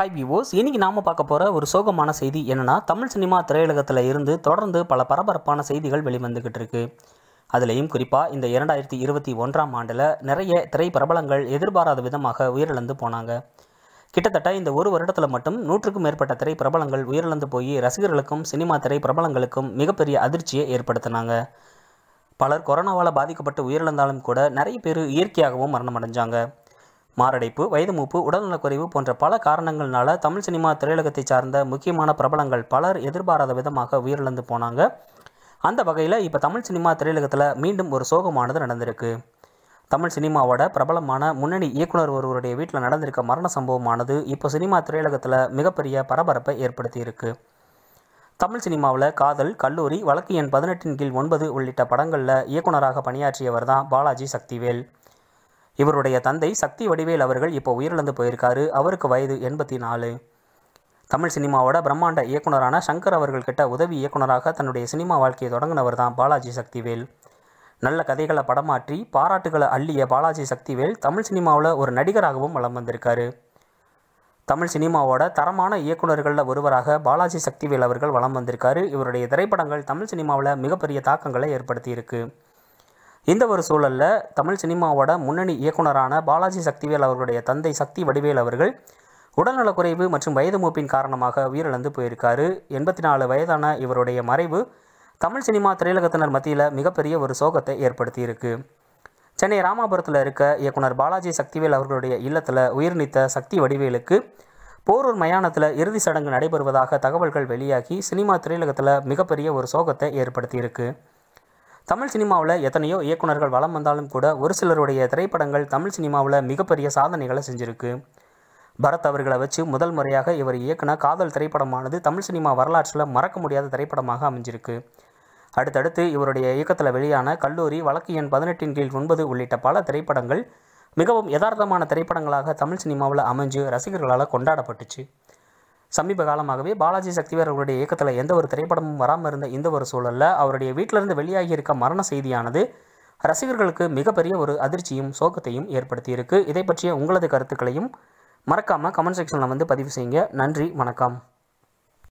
hi விவோஸ் இன்னைக்கு நாம பார்க்க போற ஒரு சோகமான செய்தி என்னன்னா தமிழ் சினிமா திரையுலகத்தில் இருந்து தொடர்ந்து பல பரபரப்பான செய்திகள் வெளிவந்துகிட்டு இருக்கு அதுலேயும் குறிப்பாக இந்த இரண்டாயிரத்தி இருபத்தி ஒன்றாம் ஆண்டில் நிறைய திரை பிரபலங்கள் எதிர்பாராத விதமாக உயிரிழந்து போனாங்க கிட்டத்தட்ட இந்த ஒரு வருடத்தில் மட்டும் நூற்றுக்கும் மேற்பட்ட திரை பிரபலங்கள் உயிரிழந்து போய் ரசிகர்களுக்கும் சினிமா திரை பிரபலங்களுக்கும் மிகப்பெரிய அதிர்ச்சியை ஏற்படுத்தினாங்க பலர் கொரோனாவால் பாதிக்கப்பட்டு உயிரிழந்தாலும் கூட நிறைய பேர் இயற்கையாகவும் மரணமடைஞ்சாங்க மாரடைப்பு வயது மூப்பு உடல்நலக்குறைவு போன்ற பல காரணங்கள்னால தமிழ் சினிமா திரையுலகத்தை சார்ந்த முக்கியமான பிரபலங்கள் பலர் எதிர்பாராத விதமாக உயிரிழந்து போனாங்க அந்த வகையில் இப்போ தமிழ் சினிமா திரையுலகத்தில் மீண்டும் ஒரு சோகமானது நடந்திருக்கு தமிழ் சினிமாவோட பிரபலமான முன்னணி இயக்குனர் ஒருவருடைய வீட்டில் நடந்திருக்க மரண சம்பவமானது இப்போ சினிமா திரையுலகத்தில் மிகப்பெரிய பரபரப்பை ஏற்படுத்தியிருக்கு தமிழ் சினிமாவில் காதல் கல்லூரி வழக்கு எண் பதினெட்டின் கீழ் ஒன்பது உள்ளிட்ட படங்களில் இயக்குனராக பணியாற்றியவர் தான் பாலாஜி சக்திவேல் இவருடைய தந்தை சக்தி வடிவேல் அவர்கள் இப்போ உயிரிழந்து போயிருக்காரு அவருக்கு வயது எண்பத்தி நாலு தமிழ் சினிமாவோட பிரம்மாண்ட இயக்குனரான சங்கர் அவர்கள் கிட்ட உதவி இயக்குனராக தன்னுடைய சினிமா வாழ்க்கையை தொடங்கினவர் தான் பாலாஜி சக்திவேல் நல்ல கதைகளை படமாற்றி பாராட்டுகளை அள்ளிய பாலாஜி சக்திவேல் தமிழ் சினிமாவில் ஒரு நடிகராகவும் வளம் வந்திருக்காரு தமிழ் சினிமாவோட தரமான இயக்குநர்களில் ஒருவராக பாலாஜி சக்திவேல் அவர்கள் வளம் வந்திருக்காரு இவருடைய திரைப்படங்கள் தமிழ் சினிமாவில் மிகப்பெரிய தாக்கங்களை ஏற்படுத்தியிருக்கு இந்த ஒரு சூழலில் தமிழ் சினிமாவோட முன்னணி இயக்குனரான பாலாஜி சக்திவேல் அவர்களுடைய தந்தை சக்தி வடிவேல் அவர்கள் உடல்நலக்குறைவு மற்றும் வயது மூப்பின் காரணமாக உயிரிழந்து போயிருக்காரு எண்பத்தி நாலு வயதான இவருடைய மறைவு தமிழ் சினிமா திரையுலகத்தினர் மத்தியில் மிகப்பெரிய ஒரு சோகத்தை ஏற்படுத்தியிருக்கு சென்னை ராமாபுரத்தில் இருக்க இயக்குனர் பாலாஜி சக்திவேல் அவர்களுடைய இல்லத்தில் உயிர் நீத்த சக்தி வடிவேலுக்கு போரூர் மயானத்தில் இறுதி சடங்கு நடைபெறுவதாக தகவல்கள் வெளியாகி சினிமா திரையுலகத்தில் மிகப்பெரிய ஒரு சோகத்தை ஏற்படுத்தியிருக்கு தமிழ் சினிமாவில் எத்தனையோ இயக்குநர்கள் வளம் வந்தாலும் கூட ஒரு சிலருடைய திரைப்படங்கள் தமிழ் சினிமாவில் மிகப்பெரிய சாதனைகளை செஞ்சுருக்கு பரத் அவர்களை வச்சு முதல் முறையாக இவர் இயக்குன காதல் திரைப்படமானது தமிழ் சினிமா வரலாற்றில் மறக்க முடியாத திரைப்படமாக அமைஞ்சிருக்கு அடுத்தடுத்து இவருடைய இயக்கத்தில் வெளியான கல்லூரி வழக்கு எண் பதினெட்டின் கீழ் ஒன்பது உள்ளிட்ட பல திரைப்படங்கள் மிகவும் யதார்த்தமான திரைப்படங்களாக தமிழ் சினிமாவில் அமைஞ்சு ரசிகர்களால் கொண்டாடப்பட்டுச்சு சமீப காலமாகவே பாலாஜி சக்திவேர் அவருடைய இயக்கத்தில் எந்த ஒரு திரைப்படமும் வராமல் இருந்த இந்த ஒரு சூழலில் அவருடைய வீட்டிலிருந்து வெளியாகி இருக்க மரண செய்தியானது ரசிகர்களுக்கு மிகப்பெரிய ஒரு அதிர்ச்சியும் சோகத்தையும் ஏற்படுத்தியிருக்கு இதை பற்றிய உங்களது கருத்துக்களையும் மறக்காமல் கமெண்ட் செக்ஷனில் வந்து பதிவு செய்யுங்க நன்றி வணக்கம்